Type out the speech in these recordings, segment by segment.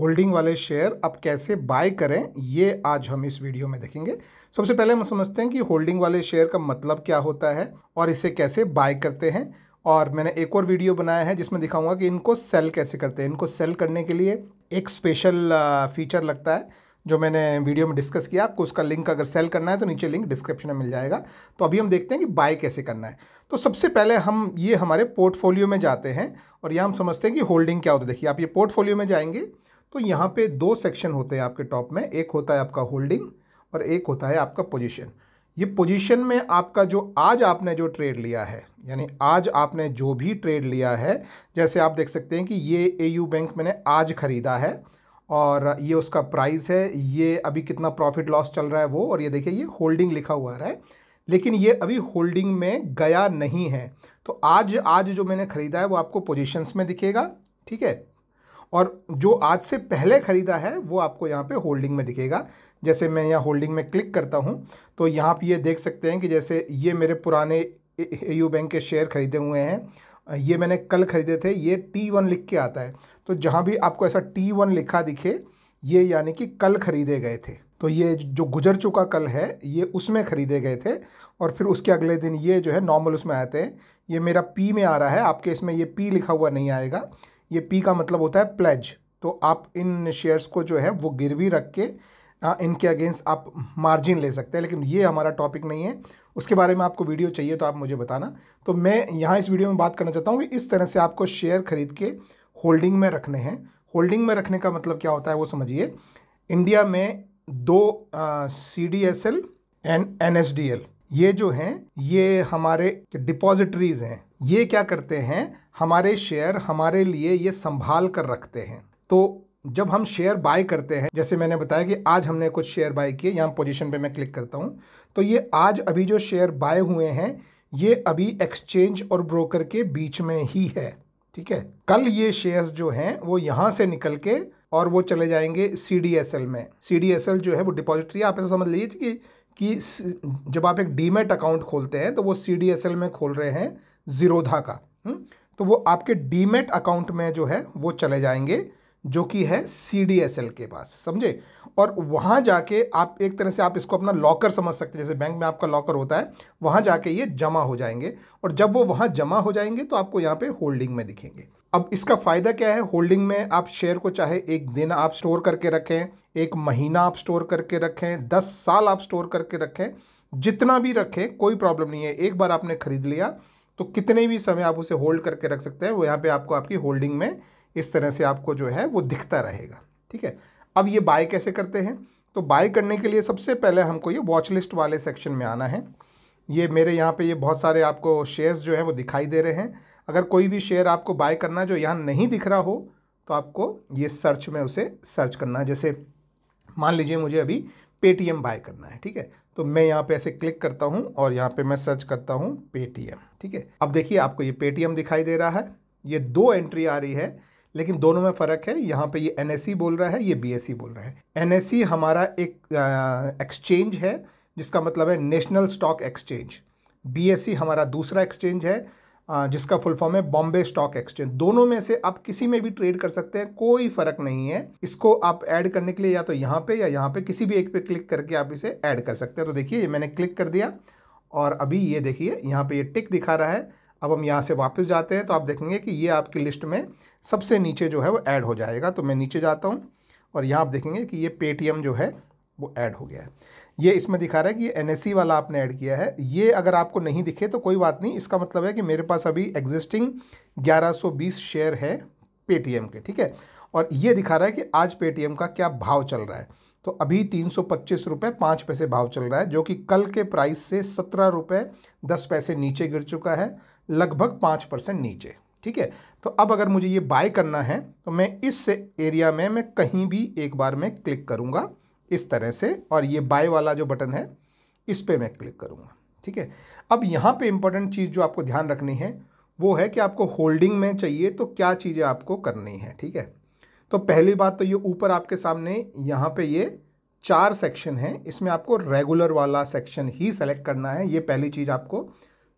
Holding वाले share आप कैसे बाय करें ये आज हम इस वीडियो में देखेंगे सबसे पहले हम समझते हैं कि होल्डिंग वाले शेयर का मतलब क्या होता है और इसे कैसे बाय करते हैं और मैंने एक और वीडियो बनाया है जिसमें दिखाऊंगा कि इनको सेल कैसे करते हैं इनको सेल करने के लिए एक स्पेशल फीचर लगता है जो मैंने वीडियो में डिस्कस किया आपको उसका लिंक अगर सेल करना है तो नीचे लिंक डिस्क्रिप्शन में मिल जाएगा तो अभी हम देखते हैं कि बाय कैसे करना है तो सबसे पहले हम ये हमारे पोर्टफोलियो में जाते हैं और यह हम समझते हैं कि होल्डिंग क्या होता है देखिए आप ये पोर्टफोलियो में जाएंगे तो यहाँ पे दो सेक्शन होते हैं आपके टॉप में एक होता है आपका होल्डिंग और एक होता है आपका पोजीशन ये पोजीशन में आपका जो आज आपने जो ट्रेड लिया है यानी आज आपने जो भी ट्रेड लिया है जैसे आप देख सकते हैं कि ये ए बैंक मैंने आज ख़रीदा है और ये उसका प्राइस है ये अभी कितना प्रॉफिट लॉस चल रहा है वो और ये देखिए ये होल्डिंग लिखा हुआ रहा है लेकिन ये अभी होल्डिंग में गया नहीं है तो आज आज जो मैंने ख़रीदा है वो आपको पोजीशंस में दिखेगा ठीक है और जो आज से पहले ख़रीदा है वो आपको यहाँ पे होल्डिंग में दिखेगा जैसे मैं यहाँ होल्डिंग में क्लिक करता हूँ तो यहाँ पे ये देख सकते हैं कि जैसे ये मेरे पुराने ए यू बैंक के शेयर ख़रीदे हुए हैं ये मैंने कल ख़रीदे थे ये टी वन लिख के आता है तो जहाँ भी आपको ऐसा टी वन लिखा दिखे ये यानी कि कल ख़रीदे गए थे तो ये जो गुजर चुका कल है ये उसमें ख़रीदे गए थे और फिर उसके अगले दिन ये जो है नॉर्मल उसमें आते हैं ये मेरा पी में आ रहा है आपके इसमें ये पी लिखा हुआ नहीं आएगा ये पी का मतलब होता है प्लेज तो आप इन शेयर्स को जो है वो गिरवी रख के इनके अगेंस्ट आप मार्जिन ले सकते हैं लेकिन ये हमारा टॉपिक नहीं है उसके बारे में आपको वीडियो चाहिए तो आप मुझे बताना तो मैं यहाँ इस वीडियो में बात करना चाहता हूँ कि इस तरह से आपको शेयर खरीद के होल्डिंग में रखने हैं होल्डिंग में रखने का मतलब क्या होता है वो समझिए इंडिया में दो C D S L and N S D L ये जो हैं ये हमारे डिपॉजिटरीज हैं ये क्या करते हैं हमारे शेयर हमारे लिए ये संभाल कर रखते हैं तो जब हम शेयर बाय करते हैं जैसे मैंने बताया कि आज हमने कुछ शेयर बाय किए यहाँ पोजीशन पे मैं क्लिक करता हूँ तो ये आज अभी जो शेयर बाय हुए हैं ये अभी एक्सचेंज और ब्रोकर के बीच में ही है ठीक है कल ये शेयर्स जो हैं वो यहाँ से निकल के और वो चले जाएंगे सी डी एस एल में सी डी एस एल जो है वो डिपॉजिटरी आप ऐसा समझ लीजिए कि कि जब आप एक डीमेट अकाउंट खोलते हैं तो वो सी डी एस एल में खोल रहे हैं जीरोधा का हम्म? तो वो आपके डीमेट अकाउंट में जो है वो चले जाएंगे जो कि है सी के पास समझे और वहाँ जाके आप एक तरह से आप इसको अपना लॉकर समझ सकते हैं जैसे बैंक में आपका लॉकर होता है वहाँ जाके ये जमा हो जाएंगे और जब वो वहाँ जमा हो जाएंगे तो आपको यहाँ पे होल्डिंग में दिखेंगे अब इसका फ़ायदा क्या है होल्डिंग में आप शेयर को चाहे एक दिन आप स्टोर करके रखें एक महीना आप स्टोर करके रखें दस साल आप स्टोर करके रखें जितना भी रखें कोई प्रॉब्लम नहीं है एक बार आपने खरीद लिया तो कितने भी समय आप उसे होल्ड करके रख सकते हैं वो यहाँ पे आपको आपकी होल्डिंग में इस तरह से आपको जो है वो दिखता रहेगा ठीक है अब ये बाय कैसे करते हैं तो बाय करने के लिए सबसे पहले हमको ये वॉच लिस्ट वाले सेक्शन में आना है ये मेरे यहाँ पे ये बहुत सारे आपको शेयर्स जो हैं वो दिखाई दे रहे हैं अगर कोई भी शेयर आपको बाय करना जो यहाँ नहीं दिख रहा हो तो आपको ये सर्च में उसे सर्च करना है जैसे मान लीजिए मुझे अभी पेटीएम बाय करना है ठीक है तो मैं यहाँ पे ऐसे क्लिक करता हूँ और यहाँ पे मैं सर्च करता हूँ पेटीएम ठीक है अब देखिए आपको ये पेटीएम दिखाई दे रहा है ये दो एंट्री आ रही है लेकिन दोनों में फ़र्क है यहाँ पे ये एन बोल रहा है ये बी बोल रहा है एन हमारा एक एक्सचेंज है जिसका मतलब है नेशनल स्टॉक एक्सचेंज बी हमारा दूसरा एक्सचेंज है जिसका फुल फॉर्म है बॉम्बे स्टॉक एक्सचेंज दोनों में से आप किसी में भी ट्रेड कर सकते हैं कोई फर्क नहीं है इसको आप ऐड करने के लिए या तो यहाँ पे या यहाँ पे किसी भी एक पे क्लिक करके आप इसे ऐड कर सकते हैं तो देखिए ये मैंने क्लिक कर दिया और अभी ये देखिए यहाँ पे ये टिक दिखा रहा है अब हम यहाँ से वापस जाते हैं तो आप देखेंगे कि ये आपकी लिस्ट में सबसे नीचे जो है वो ऐड हो जाएगा तो मैं नीचे जाता हूँ और यहाँ आप देखेंगे कि ये पेटीएम जो है वो ऐड हो गया है ये इसमें दिखा रहा है कि ये एन वाला आपने ऐड किया है ये अगर आपको नहीं दिखे तो कोई बात नहीं इसका मतलब है कि मेरे पास अभी एग्जिस्टिंग 1120 शेयर है पेटीएम के ठीक है और ये दिखा रहा है कि आज पेटीएम का क्या भाव चल रहा है तो अभी तीन सौ पच्चीस रुपये पाँच पैसे भाव चल रहा है जो कि कल के प्राइस से सत्रह रुपये दस पैसे नीचे गिर चुका है लगभग पाँच परसेंट नीचे ठीक है तो अब अगर मुझे ये बाय करना है तो मैं इस एरिया में मैं कहीं भी एक बार में क्लिक करूँगा इस तरह से और ये बाय वाला जो बटन है इस पर मैं क्लिक करूँगा ठीक है अब यहाँ पे इम्पोर्टेंट चीज़ जो आपको ध्यान रखनी है वो है कि आपको होल्डिंग में चाहिए तो क्या चीज़ें आपको करनी है ठीक है तो पहली बात तो ये ऊपर आपके सामने यहाँ पे ये चार सेक्शन हैं इसमें आपको रेगुलर वाला सेक्शन ही सेलेक्ट करना है ये पहली चीज़ आपको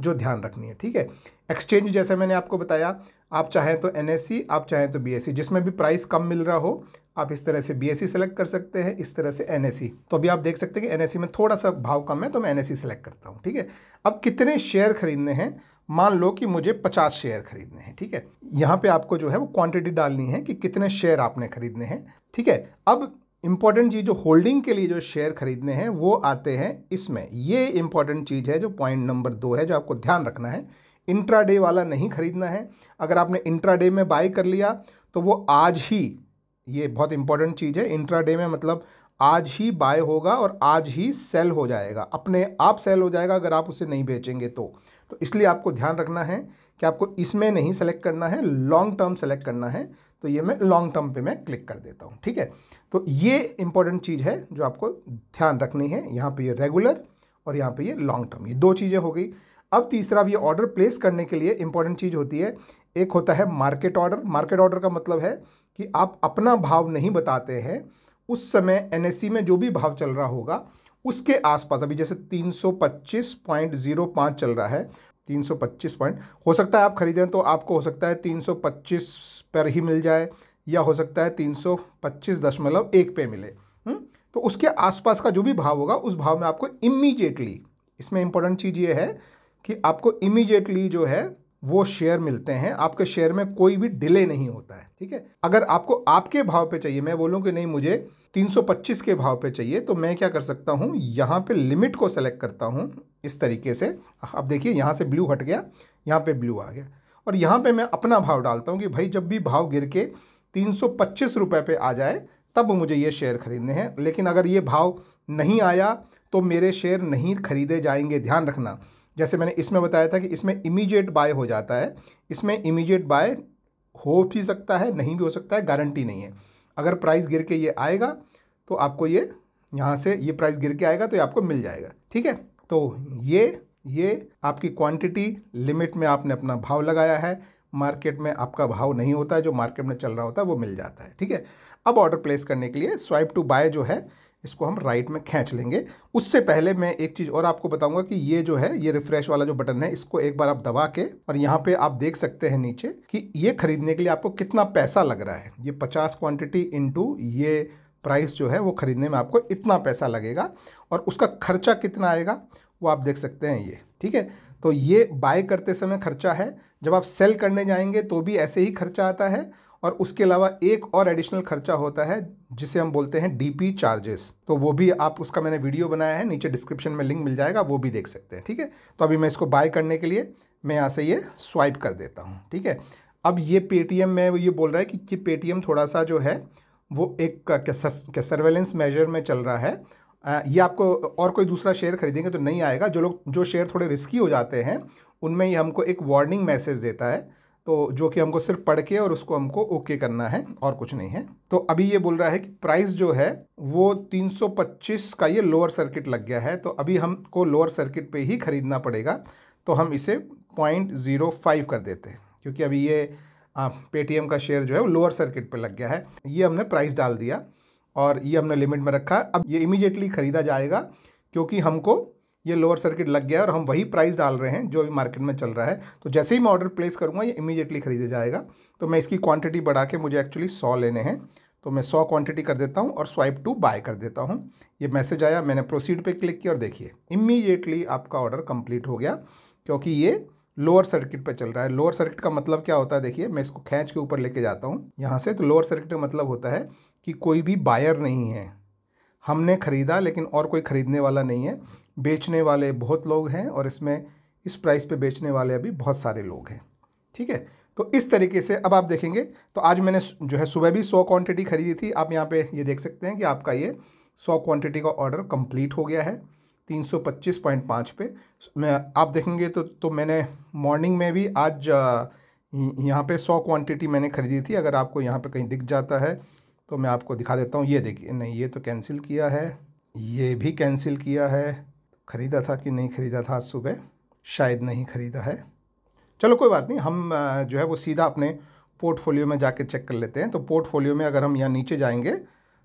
जो ध्यान रखनी है ठीक है एक्सचेंज जैसे मैंने आपको बताया आप चाहें तो एन आप चाहें तो बी जिसमें भी प्राइस कम मिल रहा हो आप इस तरह से बी सेलेक्ट कर सकते हैं इस तरह से एन तो अभी आप देख सकते हैं कि एन में थोड़ा सा भाव कम है तो मैं एन सेलेक्ट करता हूँ ठीक है अब कितने शेयर खरीदने हैं मान लो कि मुझे पचास शेयर खरीदने हैं ठीक है यहाँ पे आपको जो है वो क्वांटिटी डालनी है कि कितने शेयर आपने खरीदने हैं ठीक है अब इम्पॉर्टेंट चीज़ जो होल्डिंग के लिए जो शेयर खरीदने हैं वो आते हैं इसमें ये इंपॉर्टेंट चीज़ है जो पॉइंट नंबर दो है जो आपको ध्यान रखना है इंट्राडे वाला नहीं खरीदना है अगर आपने इंट्राडे में बाई कर लिया तो वो आज ही ये बहुत इंपॉर्टेंट चीज़ है इंट्राडे में मतलब आज ही बाय होगा और आज ही सेल हो जाएगा अपने आप सेल हो जाएगा अगर आप उसे नहीं बेचेंगे तो तो इसलिए आपको ध्यान रखना है कि आपको इसमें नहीं सेलेक्ट करना है लॉन्ग टर्म सेलेक्ट करना है तो ये मैं लॉन्ग टर्म पे मैं क्लिक कर देता हूँ ठीक है तो ये इंपॉर्टेंट चीज़ है जो आपको ध्यान रखनी है यहाँ पे ये रेगुलर और यहाँ पे ये लॉन्ग टर्म ये दो चीज़ें हो गई अब तीसरा अब ये ऑर्डर प्लेस करने के लिए इंपॉर्टेंट चीज़ होती है एक होता है मार्केट ऑर्डर मार्केट ऑर्डर का मतलब है कि आप अपना भाव नहीं बताते हैं उस समय एन में जो भी भाव चल रहा होगा उसके आसपास अभी जैसे तीन चल रहा है तीन सौ पच्चीस पॉइंट हो सकता है आप ख़रीदें तो आपको हो सकता है तीन सौ पच्चीस पर ही मिल जाए या हो सकता है तीन सौ पच्चीस दशमलव एक पे मिले हुँ? हम्म, तो उसके आसपास का जो भी भाव होगा उस भाव में आपको इमीजिएटली इसमें इंपॉर्टेंट चीज़ ये है कि आपको इमीजिएटली जो है वो शेयर मिलते हैं आपके शेयर में कोई भी डिले नहीं होता है ठीक है अगर आपको आपके भाव पे चाहिए मैं बोलूँ कि नहीं मुझे 325 के भाव पे चाहिए तो मैं क्या कर सकता हूँ यहाँ पे लिमिट को सेलेक्ट करता हूँ इस तरीके से अब देखिए यहाँ से ब्लू हट गया यहाँ पे ब्लू आ गया और यहाँ पे मैं अपना भाव डालता हूँ कि भाई जब भी भाव गिर के तीन सौ पे आ जाए तब मुझे ये शेयर खरीदने हैं लेकिन अगर ये भाव नहीं आया तो मेरे शेयर नहीं खरीदे जाएंगे ध्यान रखना जैसे मैंने इसमें बताया था कि इसमें इमीडिएट बाय हो जाता है इसमें इमीडिएट बाय हो भी सकता है नहीं भी हो सकता है गारंटी नहीं है अगर प्राइस गिर के ये आएगा तो आपको ये यहाँ से ये प्राइस गिर के आएगा तो ये आपको मिल जाएगा ठीक है तो ये ये आपकी क्वांटिटी लिमिट में आपने अपना भाव लगाया है मार्केट में आपका भाव नहीं होता है जो मार्केट में चल रहा होता है वो मिल जाता है ठीक है अब ऑर्डर प्लेस करने के लिए स्वाइप टू बाय जो है इसको हम राइट में खींच लेंगे उससे पहले मैं एक चीज़ और आपको बताऊंगा कि ये जो है ये रिफ्रेश वाला जो बटन है इसको एक बार आप दबा के और यहाँ पे आप देख सकते हैं नीचे कि ये खरीदने के लिए आपको कितना पैसा लग रहा है ये पचास क्वान्टिटी इंटू ये प्राइस जो है वो खरीदने में आपको इतना पैसा लगेगा और उसका खर्चा कितना आएगा वो आप देख सकते हैं ये ठीक है तो ये बाय करते समय खर्चा है जब आप सेल करने जाएंगे तो भी ऐसे ही खर्चा आता है और उसके अलावा एक और एडिशनल खर्चा होता है जिसे हम बोलते हैं डीपी चार्जेस तो वो भी आप उसका मैंने वीडियो बनाया है नीचे डिस्क्रिप्शन में लिंक मिल जाएगा वो भी देख सकते हैं ठीक है तो अभी मैं इसको बाय करने के लिए मैं यहाँ से ये स्वाइप कर देता हूँ ठीक है अब ये पेटीएम में ये बोल रहा है कि, कि पेटीएम थोड़ा सा जो है वो एक सर्वेलेंस मेजर में चल रहा है ये आपको और कोई दूसरा शेयर खरीदेंगे तो नहीं आएगा जो लोग जो शेयर थोड़े रिस्की हो जाते हैं उनमें ये हमको एक वार्निंग मैसेज देता है तो जो कि हमको सिर्फ पढ़ के और उसको हमको ओके करना है और कुछ नहीं है तो अभी ये बोल रहा है कि प्राइस जो है वो 325 का ये लोअर सर्किट लग गया है तो अभी हमको लोअर सर्किट पे ही ख़रीदना पड़ेगा तो हम इसे पॉइंट ज़ीरो फाइव कर देते हैं क्योंकि अभी ये पेटीएम का शेयर जो है वो लोअर सर्किट पे लग गया है ये हमने प्राइस डाल दिया और ये हमने लिमिट में रखा अब ये इमिजिएटली ख़रीदा जाएगा क्योंकि हमको ये लोअर सर्किट लग गया और हम वही प्राइस डाल रहे हैं जो अभी मार्केट में चल रहा है तो जैसे ही मैं ऑर्डर प्लेस करूँगा ये इमीडिएटली खरीदे जाएगा तो मैं इसकी क्वांटिटी बढ़ा के मुझे एक्चुअली सौ लेने हैं तो मैं सौ क्वांटिटी कर देता हूँ और स्वाइप टू बाय कर देता हूँ ये मैसेज आया मैंने प्रोसीड पर क्लिक किया और देखिए इमीडिएटली आपका ऑर्डर कंप्लीट हो गया क्योंकि ये लोअर सर्किट पर चल रहा है लोअर सर्किट का मतलब क्या होता है देखिए मैं इसको खींच के ऊपर लेके जाता हूँ यहाँ से तो लोअर सर्किट का मतलब होता है कि कोई भी बायर नहीं है हमने ख़रीदा लेकिन और कोई ख़रीदने वाला नहीं है बेचने वाले बहुत लोग हैं और इसमें इस प्राइस पे बेचने वाले अभी बहुत सारे लोग हैं ठीक है तो इस तरीके से अब आप देखेंगे तो आज मैंने जो है सुबह भी सौ क्वांटिटी खरीदी थी आप यहाँ पे ये देख सकते हैं कि आपका ये सौ क्वांटिटी का ऑर्डर कंप्लीट हो गया है तीन सौ पच्चीस पॉइंट पाँच पे मैं आप देखेंगे तो तो मैंने मॉर्निंग में भी आज यहाँ पे सौ क्वांटिटी मैंने खरीदी थी अगर आपको यहाँ पे कहीं दिख जाता है तो मैं आपको दिखा देता हूँ ये देखिए नहीं ये तो कैंसिल किया है ये भी कैंसिल किया है ख़रीदा था कि नहीं ख़रीदा था आज सुबह शायद नहीं ख़रीदा है चलो कोई बात नहीं हम जो है वो सीधा अपने पोर्टफोलियो में जाके चेक कर लेते हैं तो पोर्टफोलियो में अगर हम यहाँ नीचे जाएंगे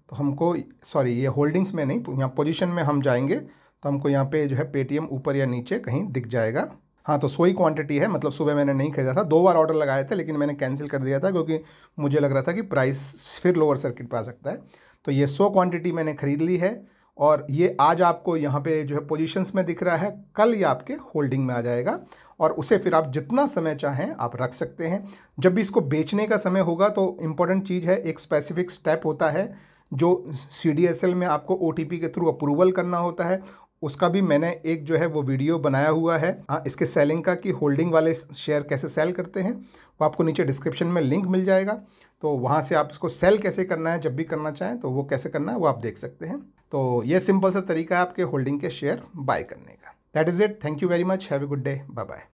तो हमको सॉरी ये होल्डिंग्स में नहीं यहाँ पोजीशन में हम जाएंगे तो हमको यहाँ पे जो है पेटीएम ऊपर या नीचे कहीं दिख जाएगा हाँ तो सोई क्वांटिटी है मतलब सुबह मैंने नहीं खरीदा था दो बार ऑर्डर लगाए थे लेकिन मैंने कैंसिल कर दिया था क्योंकि मुझे लग रहा था कि प्राइस फिर लोअर सर्किट पर आ सकता है तो ये सो क्वान्टिटी मैंने खरीद ली है और ये आज आपको यहाँ पे जो है पोजीशंस में दिख रहा है कल ये आपके होल्डिंग में आ जाएगा और उसे फिर आप जितना समय चाहें आप रख सकते हैं जब भी इसको बेचने का समय होगा तो इम्पोर्टेंट चीज़ है एक स्पेसिफिक स्टेप होता है जो सी में आपको ओ के थ्रू अप्रूवल करना होता है उसका भी मैंने एक जो है वो वीडियो बनाया हुआ है आ, हाँ, इसके सेलिंग का कि होल्डिंग वाले शेयर कैसे सेल करते हैं वो आपको नीचे डिस्क्रिप्शन में लिंक मिल जाएगा तो वहाँ से आप इसको सेल कैसे करना है जब भी करना चाहें तो वो कैसे करना है वो आप देख सकते हैं तो ये सिंपल सा तरीका है आपके होल्डिंग के शेयर बाय करने का that is it thank you very much have a good day bye bye